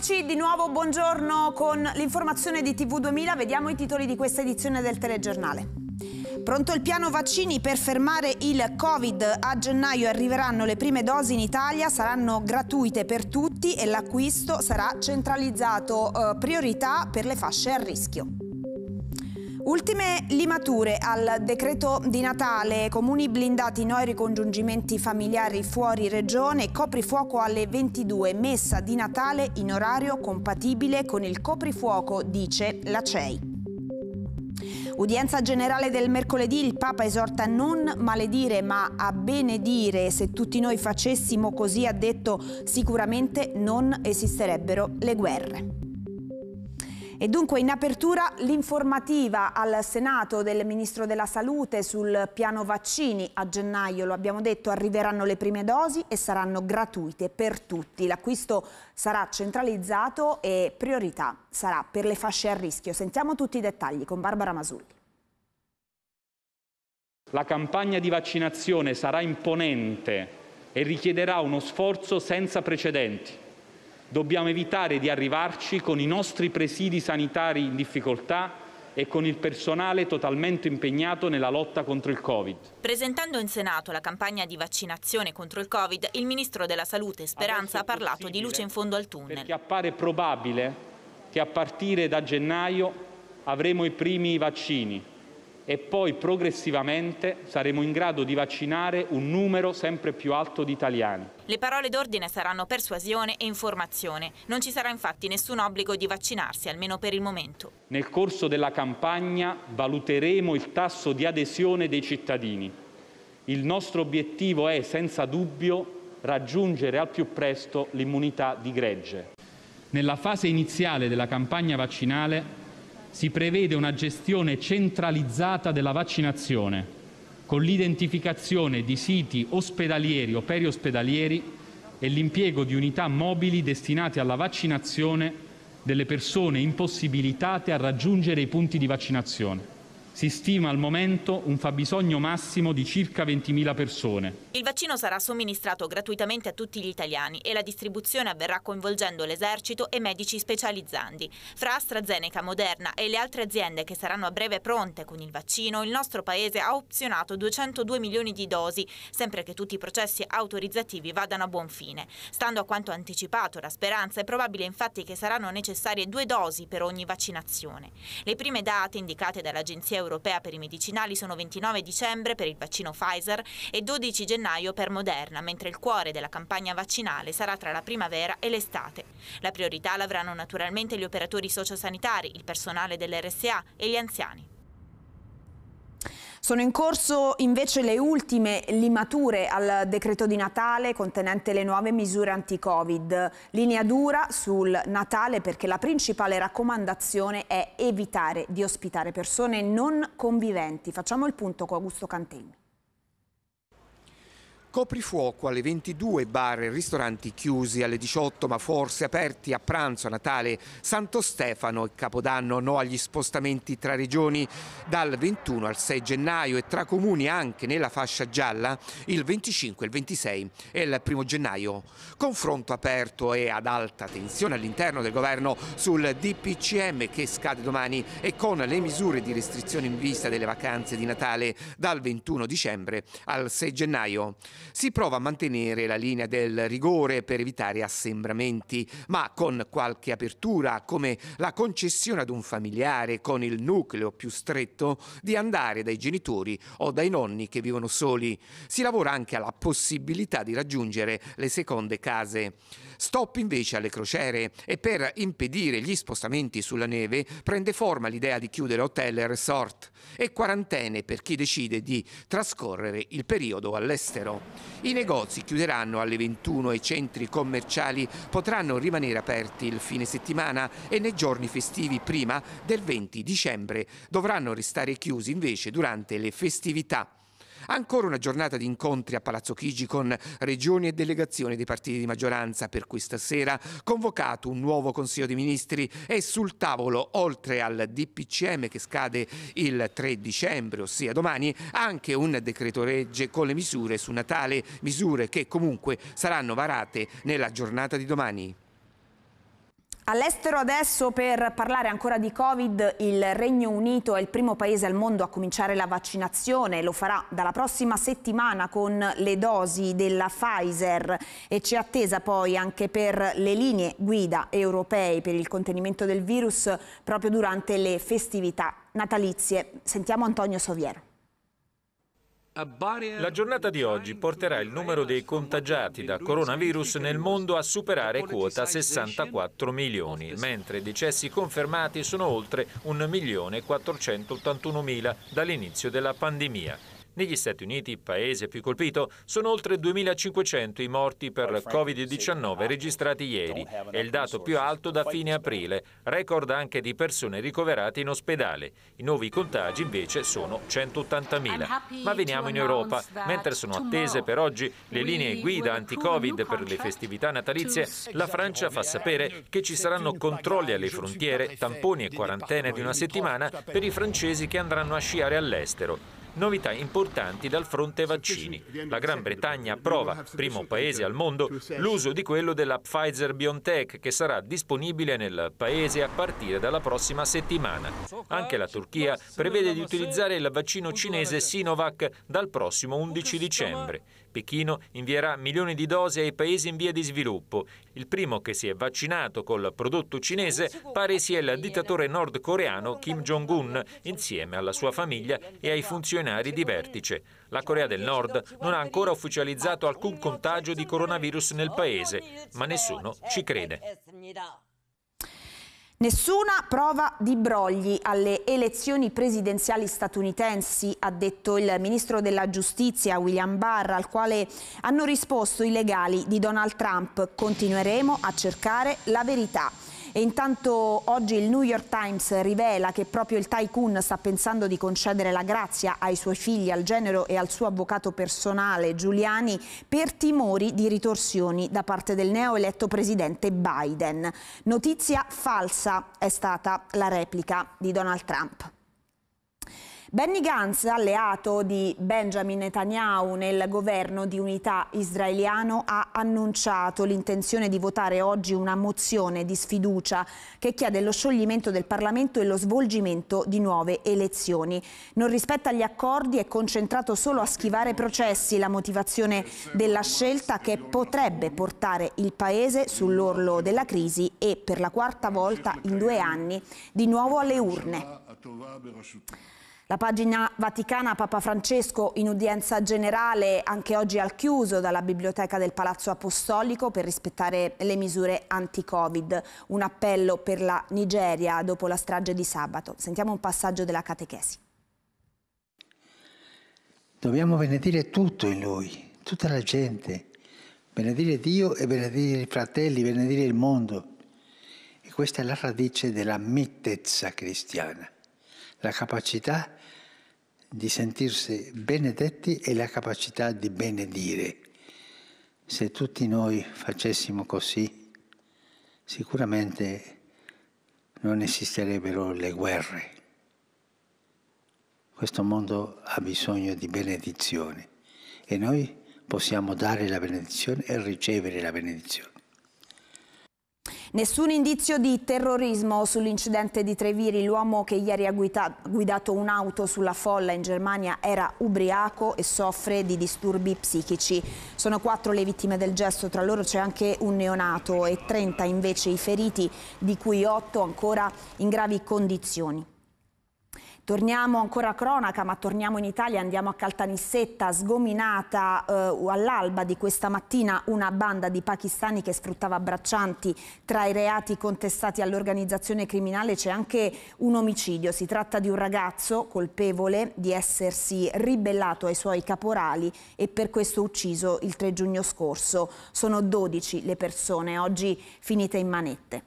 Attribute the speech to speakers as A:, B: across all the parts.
A: Eccoci di nuovo, buongiorno con l'informazione di TV2000, vediamo i titoli di questa edizione del telegiornale. Pronto il piano vaccini per fermare il Covid. A gennaio arriveranno le prime dosi in Italia, saranno gratuite per tutti e l'acquisto sarà centralizzato, eh, priorità per le fasce a rischio. Ultime limature al decreto di Natale, comuni blindati, no ai ricongiungimenti familiari fuori regione, coprifuoco alle 22, messa di Natale in orario compatibile con il coprifuoco, dice la CEI. Udienza generale del mercoledì, il Papa esorta a non maledire ma a benedire. Se tutti noi facessimo così, ha detto, sicuramente non esisterebbero le guerre. E dunque in apertura l'informativa al Senato del Ministro della Salute sul piano vaccini. A gennaio, lo abbiamo detto, arriveranno le prime dosi e saranno gratuite per tutti. L'acquisto sarà centralizzato e priorità sarà per le fasce a rischio. Sentiamo tutti i dettagli con Barbara Masulli.
B: La campagna di vaccinazione sarà imponente e richiederà uno sforzo senza precedenti Dobbiamo evitare di arrivarci con i nostri presidi sanitari in difficoltà e con il personale totalmente impegnato nella lotta contro il Covid.
C: Presentando in Senato la campagna di vaccinazione contro il Covid, il Ministro della Salute Speranza ha parlato di luce in fondo al tunnel. Perché appare
B: probabile che a partire da gennaio avremo i primi vaccini e poi progressivamente saremo in grado di vaccinare un numero sempre più alto di italiani.
C: Le parole d'ordine saranno persuasione e informazione. Non ci sarà infatti nessun obbligo di vaccinarsi, almeno per il momento.
B: Nel corso della campagna valuteremo il tasso di adesione dei cittadini. Il nostro obiettivo è, senza dubbio, raggiungere al più presto l'immunità di gregge. Nella fase iniziale della campagna vaccinale si prevede una gestione centralizzata della vaccinazione, con l'identificazione di siti ospedalieri o periospedalieri e l'impiego di unità mobili destinate alla vaccinazione delle persone impossibilitate a raggiungere i punti di vaccinazione. Si stima al momento un fabbisogno massimo di circa 20.000 persone.
C: Il vaccino sarà somministrato gratuitamente a tutti gli italiani e la distribuzione avverrà coinvolgendo l'esercito e medici specializzanti. Fra AstraZeneca, Moderna e le altre aziende che saranno a breve pronte con il vaccino, il nostro paese ha opzionato 202 milioni di dosi, sempre che tutti i processi autorizzativi vadano a buon fine. Stando a quanto anticipato la Speranza, è probabile infatti che saranno necessarie due dosi per ogni vaccinazione. Le prime date indicate dall'Agenzia Europea europea per i medicinali sono 29 dicembre per il vaccino Pfizer e 12 gennaio per Moderna, mentre il cuore della campagna vaccinale sarà tra la primavera e l'estate. La priorità l'avranno naturalmente gli operatori sociosanitari, il personale dell'RSA e gli anziani.
A: Sono in corso invece le ultime limature al decreto di Natale contenente le nuove misure anti-Covid. Linea dura sul Natale perché la principale raccomandazione è evitare di ospitare persone non conviventi. Facciamo il punto con Augusto Cantelmi
D: coprifuoco alle 22, bar e ristoranti chiusi alle 18 ma forse aperti a pranzo, a Natale, Santo Stefano e Capodanno, no agli spostamenti tra regioni dal 21 al 6 gennaio e tra comuni anche nella fascia gialla il 25, il 26 e il 1 gennaio. Confronto aperto e ad alta tensione all'interno del governo sul DPCM che scade domani e con le misure di restrizione in vista delle vacanze di Natale dal 21 dicembre al 6 gennaio. Si prova a mantenere la linea del rigore per evitare assembramenti, ma con qualche apertura, come la concessione ad un familiare con il nucleo più stretto di andare dai genitori o dai nonni che vivono soli. Si lavora anche alla possibilità di raggiungere le seconde case. Stop invece alle crociere e per impedire gli spostamenti sulla neve prende forma l'idea di chiudere hotel e resort e quarantene per chi decide di trascorrere il periodo all'estero. I negozi chiuderanno alle 21 e i centri commerciali potranno rimanere aperti il fine settimana e nei giorni festivi prima del 20 dicembre. Dovranno restare chiusi invece durante le festività. Ancora una giornata di incontri a Palazzo Chigi con regioni e delegazioni dei partiti di maggioranza per questa sera, convocato un nuovo Consiglio dei Ministri e sul tavolo, oltre al DPCM che scade il 3 dicembre, ossia domani, anche un decreto legge con le misure su Natale, misure che comunque saranno varate nella giornata di domani.
A: All'estero adesso per parlare ancora di Covid, il Regno Unito è il primo paese al mondo a cominciare la vaccinazione, lo farà dalla prossima settimana con le dosi della Pfizer e c'è attesa poi anche per le linee guida europee per il contenimento del virus proprio durante le festività natalizie. Sentiamo Antonio Soviero.
E: La giornata di oggi porterà il numero dei contagiati da coronavirus nel mondo a superare quota 64 milioni, mentre i decessi confermati sono oltre 1.481.000 dall'inizio della pandemia. Negli Stati Uniti, paese più colpito, sono oltre 2.500 i morti per Covid-19 registrati ieri, è il dato più alto da fine aprile, record anche di persone ricoverate in ospedale. I nuovi contagi invece sono 180.000. Ma veniamo in Europa, mentre sono attese per oggi le linee guida anti-Covid per le festività natalizie, la Francia fa sapere che ci saranno controlli alle frontiere, tamponi e quarantene di una settimana per i francesi che andranno a sciare all'estero novità importanti dal fronte vaccini. La Gran Bretagna approva, primo paese al mondo, l'uso di quello della Pfizer-BioNTech che sarà disponibile nel paese a partire dalla prossima settimana. Anche la Turchia prevede di utilizzare il vaccino cinese Sinovac dal prossimo 11 dicembre. Pechino invierà milioni di dosi ai paesi in via di sviluppo. Il primo che si è vaccinato col prodotto cinese pare sia il dittatore nordcoreano Kim Jong-un, insieme alla sua famiglia e ai funzionari di vertice. La Corea del Nord non ha ancora ufficializzato alcun contagio di coronavirus nel paese, ma nessuno ci crede.
A: Nessuna prova di brogli alle elezioni presidenziali statunitensi, ha detto il ministro della giustizia William Barr, al quale hanno risposto i legali di Donald Trump. Continueremo a cercare la verità. E intanto oggi il New York Times rivela che proprio il tycoon sta pensando di concedere la grazia ai suoi figli, al genero e al suo avvocato personale Giuliani per timori di ritorsioni da parte del neoeletto presidente Biden. Notizia falsa è stata la replica di Donald Trump. Benny Gantz, alleato di Benjamin Netanyahu nel governo di unità israeliano, ha annunciato l'intenzione di votare oggi una mozione di sfiducia che chiede lo scioglimento del Parlamento e lo svolgimento di nuove elezioni. Non rispetta gli accordi, è concentrato solo a schivare processi, la motivazione della scelta che potrebbe portare il Paese sull'orlo della crisi e per la quarta volta in due anni di nuovo alle urne. La pagina vaticana Papa Francesco in udienza generale anche oggi al chiuso dalla biblioteca del Palazzo Apostolico per rispettare le misure anti-Covid. Un appello per la Nigeria dopo la strage di sabato. Sentiamo un passaggio della catechesi.
D: Dobbiamo benedire tutto in Lui, tutta la gente, benedire Dio e benedire i fratelli, benedire il mondo. E questa è la radice della mitezza cristiana, la capacità di di sentirsi benedetti e la capacità di benedire. Se tutti noi facessimo così, sicuramente non esisterebbero le guerre. Questo mondo ha bisogno di benedizione e noi possiamo dare la benedizione e ricevere la benedizione.
A: Nessun indizio di terrorismo sull'incidente di Treviri. L'uomo che ieri ha guidato un'auto sulla folla in Germania era ubriaco e soffre di disturbi psichici. Sono quattro le vittime del gesto, tra loro c'è anche un neonato e 30 invece i feriti, di cui otto ancora in gravi condizioni. Torniamo ancora a cronaca, ma torniamo in Italia, andiamo a Caltanissetta, sgominata eh, all'alba di questa mattina una banda di pakistani che sfruttava braccianti. Tra i reati contestati all'organizzazione criminale c'è anche un omicidio. Si tratta di un ragazzo colpevole di essersi ribellato ai suoi caporali e per questo ucciso il 3 giugno scorso. Sono 12 le persone oggi finite in manette.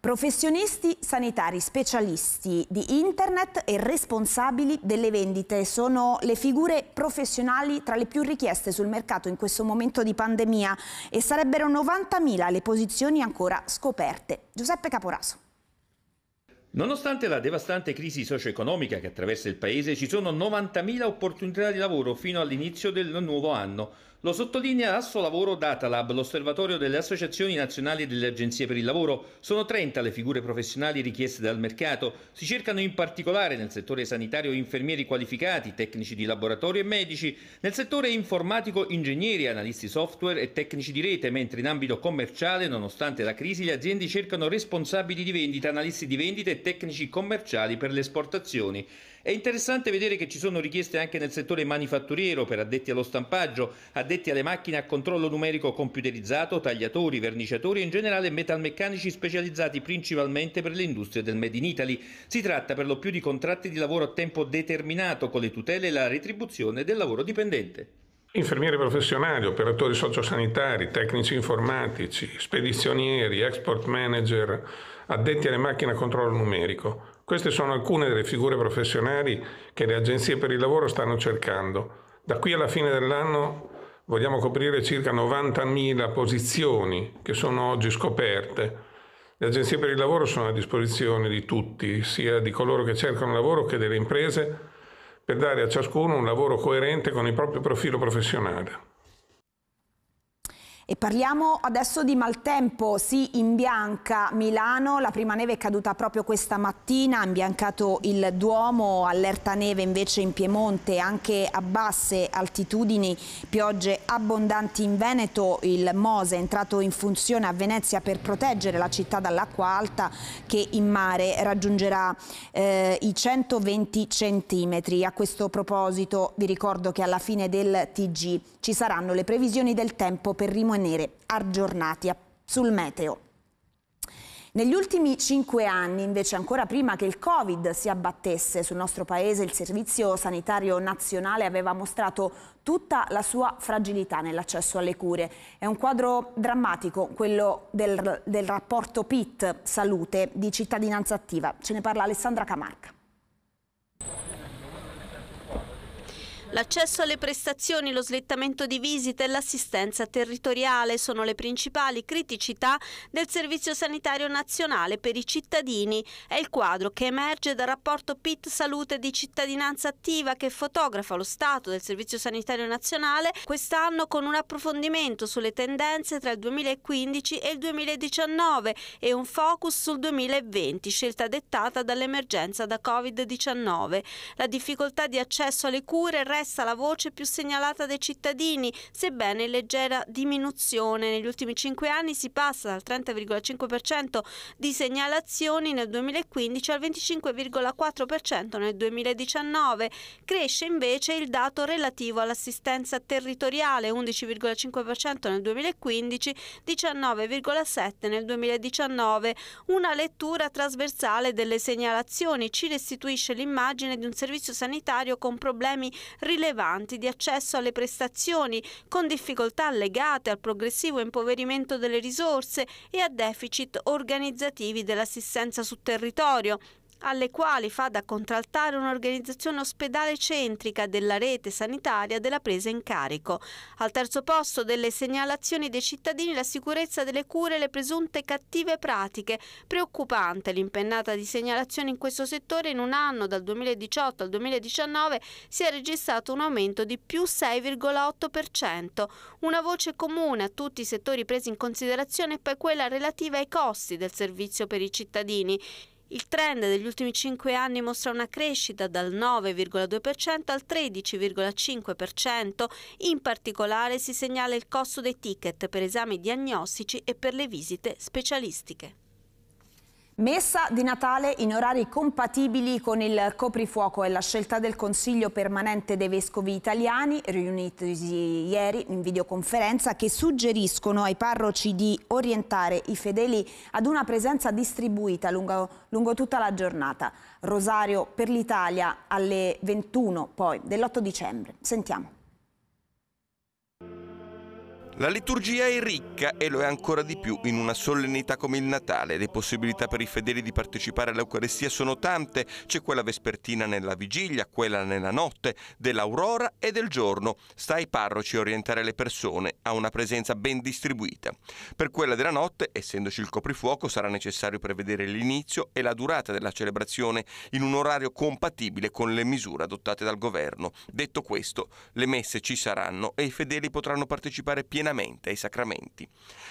A: Professionisti sanitari, specialisti di internet e responsabili delle vendite sono le figure professionali tra le più richieste sul mercato in questo momento di pandemia e sarebbero 90.000 le posizioni ancora scoperte. Giuseppe Caporaso.
F: Nonostante la devastante crisi socio-economica che attraversa il paese, ci sono 90.000 opportunità di lavoro fino all'inizio del nuovo anno. Lo sottolinea Asso Assolavoro Datalab, l'osservatorio delle associazioni nazionali e delle agenzie per il lavoro. Sono 30 le figure professionali richieste dal mercato. Si cercano in particolare nel settore sanitario infermieri qualificati, tecnici di laboratorio e medici, nel settore informatico ingegneri, analisti software e tecnici di rete, mentre in ambito commerciale, nonostante la crisi, le aziende cercano responsabili di vendita, analisti di vendita e tecnici commerciali per le esportazioni. È interessante vedere che ci sono richieste anche nel settore manifatturiero per addetti allo stampaggio, addetti alle macchine a controllo numerico computerizzato, tagliatori, verniciatori e in generale metalmeccanici specializzati principalmente per le industrie del Made in Italy. Si tratta per lo più di contratti di lavoro a tempo determinato con le tutele e la retribuzione del lavoro dipendente.
G: Infermieri professionali, operatori sociosanitari, tecnici informatici, spedizionieri, export manager, addetti alle macchine a controllo numerico. Queste sono alcune delle figure professionali che le agenzie per il lavoro stanno cercando. Da qui alla fine dell'anno vogliamo coprire circa 90.000 posizioni che sono oggi scoperte. Le agenzie per il lavoro sono a disposizione di tutti, sia di coloro che cercano lavoro che delle imprese, per dare a ciascuno un lavoro coerente con il proprio profilo professionale.
A: E parliamo adesso di maltempo, si imbianca Milano, la prima neve è caduta proprio questa mattina, ha imbiancato il Duomo, allerta neve invece in Piemonte, anche a basse altitudini, piogge abbondanti in Veneto, il Mose è entrato in funzione a Venezia per proteggere la città dall'acqua alta che in mare raggiungerà eh, i 120 centimetri. A questo proposito vi ricordo che alla fine del TG ci saranno le previsioni del tempo per rimanere rimanere aggiornati sul meteo. Negli ultimi cinque anni, invece ancora prima che il Covid si abbattesse sul nostro paese, il Servizio Sanitario Nazionale aveva mostrato tutta la sua fragilità nell'accesso alle cure. È un quadro drammatico quello del, del rapporto PIT-salute di cittadinanza attiva. Ce ne parla Alessandra Camarca.
H: L'accesso alle prestazioni, lo slittamento di visite e l'assistenza territoriale sono le principali criticità del Servizio Sanitario Nazionale per i cittadini. È il quadro che emerge dal rapporto PIT Salute di cittadinanza attiva che fotografa lo stato del Servizio Sanitario Nazionale quest'anno con un approfondimento sulle tendenze tra il 2015 e il 2019 e un focus sul 2020, scelta dettata dall'emergenza da Covid-19. La difficoltà di accesso alle cure resta resta la voce più segnalata dei cittadini, sebbene in leggera diminuzione. Negli ultimi cinque anni si passa dal 30,5% di segnalazioni nel 2015 al 25,4% nel 2019. Cresce invece il dato relativo all'assistenza territoriale, 11,5% nel 2015, 19,7% nel 2019. Una lettura trasversale delle segnalazioni ci restituisce l'immagine di un servizio sanitario con problemi rilevanti di accesso alle prestazioni, con difficoltà legate al progressivo impoverimento delle risorse e a deficit organizzativi dell'assistenza sul territorio, alle quali fa da contraltare un'organizzazione ospedale centrica della rete sanitaria della presa in carico. Al terzo posto delle segnalazioni dei cittadini la sicurezza delle cure e le presunte cattive pratiche. Preoccupante l'impennata di segnalazioni in questo settore in un anno dal 2018 al 2019 si è registrato un aumento di più 6,8%. Una voce comune a tutti i settori presi in considerazione è poi quella relativa ai costi del servizio per i cittadini. Il trend degli ultimi 5 anni mostra una crescita dal 9,2% al 13,5%, in particolare si segnala il costo dei ticket per esami diagnostici e per le visite specialistiche.
A: Messa di Natale in orari compatibili con il coprifuoco è la scelta del Consiglio permanente dei Vescovi italiani, riunitisi ieri in videoconferenza, che suggeriscono ai parroci di orientare i fedeli ad una presenza distribuita lungo, lungo tutta la giornata. Rosario per l'Italia alle 21 poi dell'8 dicembre. Sentiamo.
G: La liturgia è ricca e lo è ancora di più in una solennità come il Natale. Le possibilità per i fedeli di partecipare all'Eucarestia sono tante. C'è quella vespertina nella vigilia, quella nella notte, dell'aurora e del giorno. Sta ai parroci orientare le persone a una presenza ben distribuita. Per quella della notte, essendoci il coprifuoco, sarà necessario prevedere l'inizio e la durata della celebrazione in un orario compatibile con le misure adottate dal governo. Detto questo, le messe ci saranno e i fedeli potranno partecipare pienamente pienamente ai sacramenti.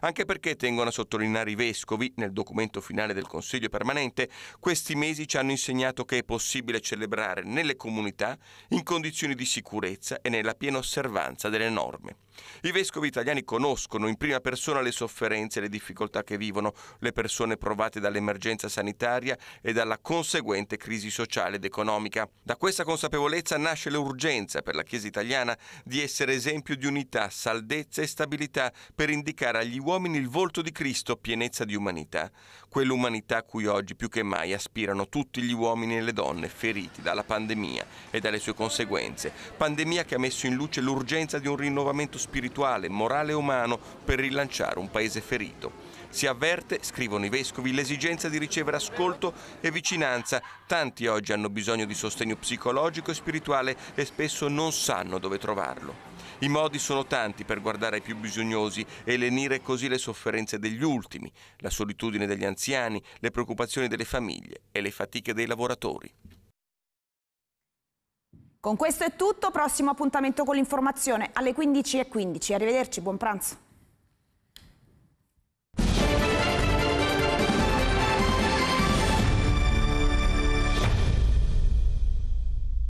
G: Anche perché, tengono a sottolineare i vescovi, nel documento finale del Consiglio permanente, questi mesi ci hanno insegnato che è possibile celebrare nelle comunità in condizioni di sicurezza e nella piena osservanza delle norme. I vescovi italiani conoscono in prima persona le sofferenze e le difficoltà che vivono le persone provate dall'emergenza sanitaria e dalla conseguente crisi sociale ed economica. Da questa consapevolezza nasce l'urgenza per la Chiesa italiana di essere esempio di unità, saldezza e stabilità per indicare agli uomini il volto di Cristo, pienezza di umanità, quell'umanità a cui oggi più che mai aspirano tutti gli uomini e le donne feriti dalla pandemia e dalle sue conseguenze, pandemia che ha messo in luce l'urgenza di un rinnovamento spirituale spirituale, morale e umano per rilanciare un paese ferito. Si avverte, scrivono i vescovi, l'esigenza di ricevere ascolto e vicinanza. Tanti oggi hanno bisogno di sostegno psicologico e spirituale e spesso non sanno dove trovarlo. I modi sono tanti per guardare ai più bisognosi e lenire così le sofferenze degli ultimi, la solitudine degli anziani, le preoccupazioni delle famiglie e le fatiche dei lavoratori.
A: Con questo è tutto, prossimo appuntamento con l'informazione alle 15.15. 15. Arrivederci, buon pranzo.